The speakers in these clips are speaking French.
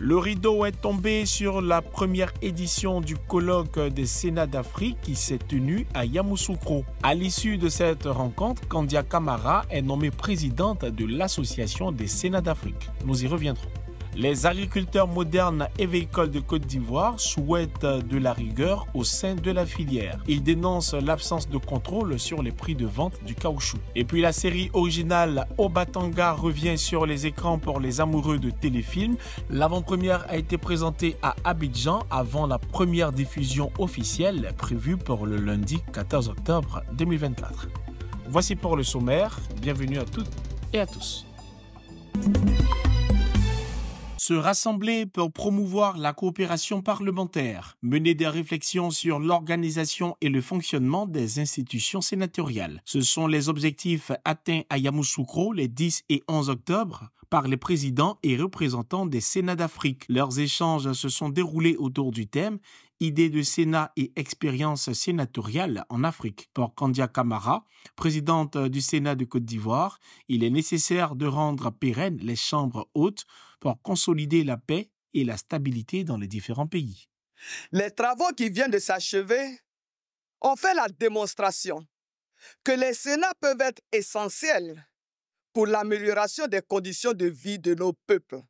Le rideau est tombé sur la première édition du colloque des Sénats d'Afrique qui s'est tenu à Yamoussoukro. À l'issue de cette rencontre, Kandia Kamara est nommée présidente de l'Association des Sénats d'Afrique. Nous y reviendrons. Les agriculteurs modernes et véhicules de Côte d'Ivoire souhaitent de la rigueur au sein de la filière. Ils dénoncent l'absence de contrôle sur les prix de vente du caoutchouc. Et puis la série originale Obatanga revient sur les écrans pour les amoureux de téléfilms. L'avant-première a été présentée à Abidjan avant la première diffusion officielle prévue pour le lundi 14 octobre 2024. Voici pour le sommaire. Bienvenue à toutes et à tous se rassembler pour promouvoir la coopération parlementaire, mener des réflexions sur l'organisation et le fonctionnement des institutions sénatoriales. Ce sont les objectifs atteints à Yamoussoukro les 10 et 11 octobre par les présidents et représentants des Sénats d'Afrique. Leurs échanges se sont déroulés autour du thème Idée de Sénat et expérience sénatoriale en Afrique Pour Kandia Kamara, présidente euh, du Sénat de Côte d'Ivoire, il est nécessaire de rendre pérennes les chambres hautes pour consolider la paix et la stabilité dans les différents pays. Les travaux qui viennent de s'achever ont fait la démonstration que les Sénats peuvent être essentiels pour l'amélioration des conditions de vie de nos peuples.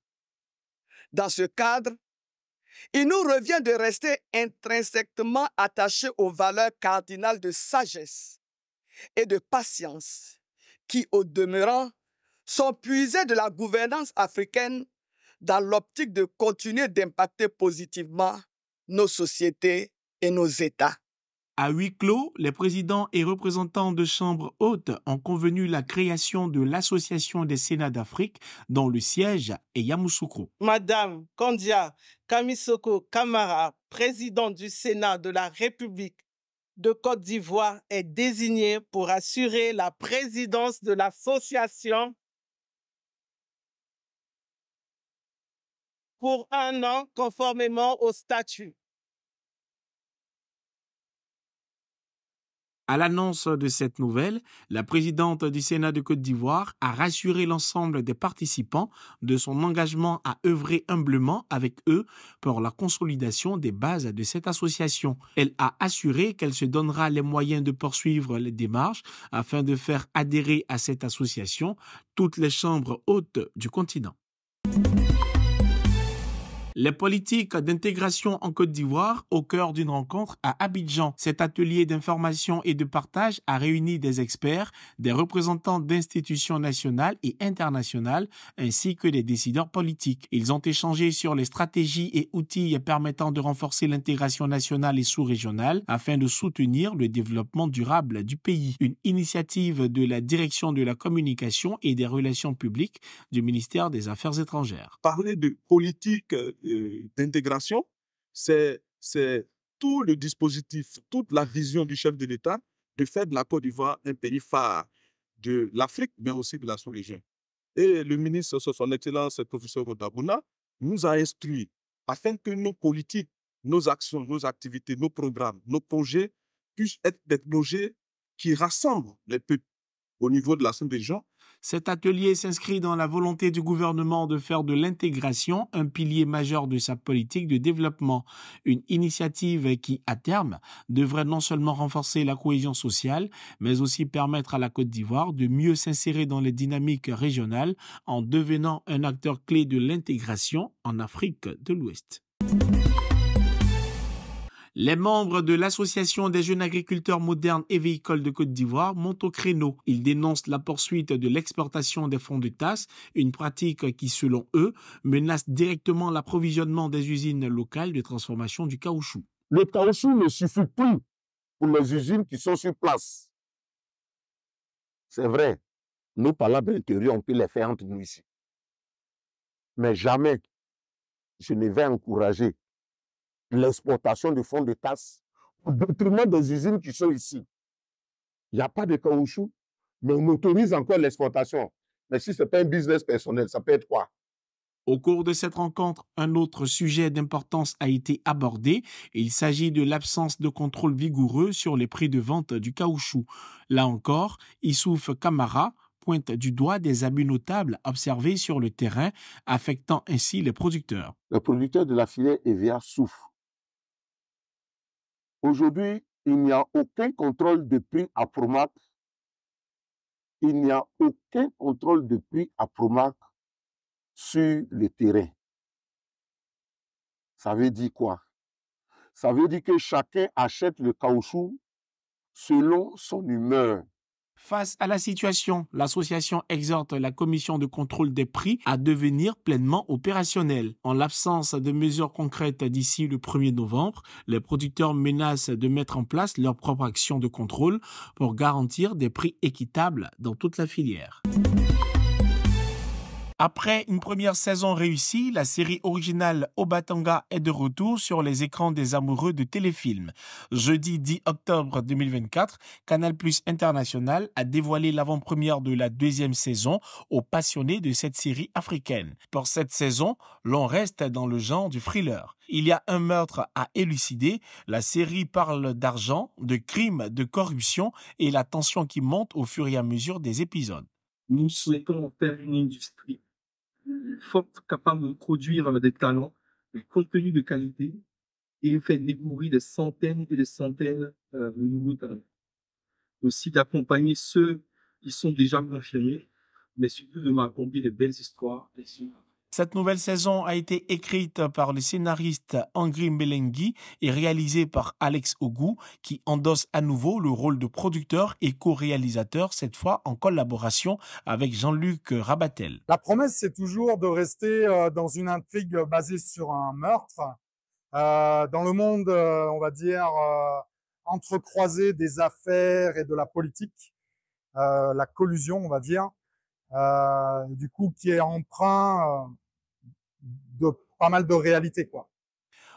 Dans ce cadre, il nous revient de rester intrinsèquement attachés aux valeurs cardinales de sagesse et de patience qui, au demeurant, sont puisées de la gouvernance africaine dans l'optique de continuer d'impacter positivement nos sociétés et nos États. À huis clos, les présidents et représentants de chambres hautes ont convenu la création de l'Association des Sénats d'Afrique dont le siège est Yamoussoukro. Madame Kandia Kamisoko Kamara, présidente du Sénat de la République de Côte d'Ivoire, est désignée pour assurer la présidence de l'association pour un an conformément au statut. À l'annonce de cette nouvelle, la présidente du Sénat de Côte d'Ivoire a rassuré l'ensemble des participants de son engagement à œuvrer humblement avec eux pour la consolidation des bases de cette association. Elle a assuré qu'elle se donnera les moyens de poursuivre les démarches afin de faire adhérer à cette association toutes les chambres hautes du continent. Les politiques d'intégration en Côte d'Ivoire au cœur d'une rencontre à Abidjan. Cet atelier d'information et de partage a réuni des experts, des représentants d'institutions nationales et internationales, ainsi que des décideurs politiques. Ils ont échangé sur les stratégies et outils permettant de renforcer l'intégration nationale et sous-régionale afin de soutenir le développement durable du pays. Une initiative de la direction de la communication et des relations publiques du ministère des Affaires étrangères. Parler de politique euh, euh, d'intégration, c'est tout le dispositif, toute la vision du chef de l'État de faire de la Côte d'Ivoire un pays phare de l'Afrique, mais aussi de la sous-région. Et le ministre, son Excellence, professeur Rodabouna, nous a instruit afin que nos politiques, nos actions, nos activités, nos programmes, nos projets puissent être des projets qui rassemblent les peuples au niveau de la sous-région cet atelier s'inscrit dans la volonté du gouvernement de faire de l'intégration un pilier majeur de sa politique de développement, une initiative qui, à terme, devrait non seulement renforcer la cohésion sociale, mais aussi permettre à la Côte d'Ivoire de mieux s'insérer dans les dynamiques régionales en devenant un acteur clé de l'intégration en Afrique de l'Ouest. Les membres de l'Association des jeunes agriculteurs modernes et véhicules de Côte d'Ivoire montent au créneau. Ils dénoncent la poursuite de l'exportation des fonds de tasse, une pratique qui, selon eux, menace directement l'approvisionnement des usines locales de transformation du caoutchouc. Le caoutchouc ne suffit plus pour les usines qui sont sur place. C'est vrai, nos palabres intérieurs on peut les faire entre nous ici. Mais jamais je ne vais encourager l'exportation de fonds de tasse au détriment des usines qui sont ici. Il n'y a pas de caoutchouc, mais on autorise encore l'exportation. Mais si ce n'est pas un business personnel, ça peut être quoi au cours de cette rencontre, un autre sujet d'importance a été abordé. Il s'agit de l'absence de contrôle vigoureux sur les prix de vente du caoutchouc. Là encore, Issouf Kamara pointe du doigt des abus notables observés sur le terrain, affectant ainsi les producteurs. Le producteur de la filière EVA souffre. Aujourd'hui, il n'y a aucun contrôle de prix à Promac. Il n'y a aucun contrôle à Promac sur le terrain. Ça veut dire quoi Ça veut dire que chacun achète le caoutchouc selon son humeur, Face à la situation, l'association exhorte la commission de contrôle des prix à devenir pleinement opérationnelle. En l'absence de mesures concrètes d'ici le 1er novembre, les producteurs menacent de mettre en place leur propre action de contrôle pour garantir des prix équitables dans toute la filière. Après une première saison réussie, la série originale Obatanga est de retour sur les écrans des amoureux de téléfilms. Jeudi 10 octobre 2024, Canal Plus International a dévoilé l'avant-première de la deuxième saison aux passionnés de cette série africaine. Pour cette saison, l'on reste dans le genre du thriller. Il y a un meurtre à élucider, la série parle d'argent, de crimes, de corruption et la tension qui monte au fur et à mesure des épisodes. Nous souhaitons faire une industrie faut capable de produire des talents, des contenus de qualité et fait découvrir des centaines et des centaines euh, de nouveaux talents. Aussi d'accompagner ceux qui sont déjà confirmés, mais surtout de m'accompagner de belles histoires, histoires. Cette nouvelle saison a été écrite par le scénariste Angry Melengi et réalisée par Alex Ogou, qui endosse à nouveau le rôle de producteur et co-réalisateur, cette fois en collaboration avec Jean-Luc Rabatel. La promesse, c'est toujours de rester euh, dans une intrigue basée sur un meurtre, euh, dans le monde, euh, on va dire, entrecroisé des affaires et de la politique, la collusion, on va dire, du coup, qui est emprunt pas mal de réalité, quoi.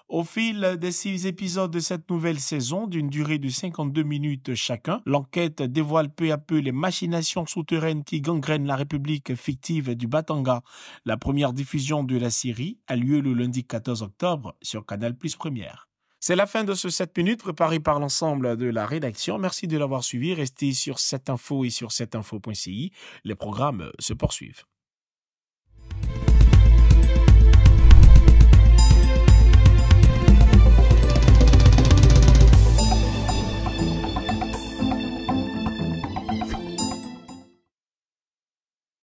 Au fil des six épisodes de cette nouvelle saison, d'une durée de 52 minutes chacun, l'enquête dévoile peu à peu les machinations souterraines qui gangrènent la République fictive du Batanga. La première diffusion de la série a lieu le lundi 14 octobre sur Canal Plus Première. C'est la fin de ce 7 minutes préparé par l'ensemble de la rédaction. Merci de l'avoir suivi. Restez sur cette info et sur cette info.ci. Les programmes se poursuivent.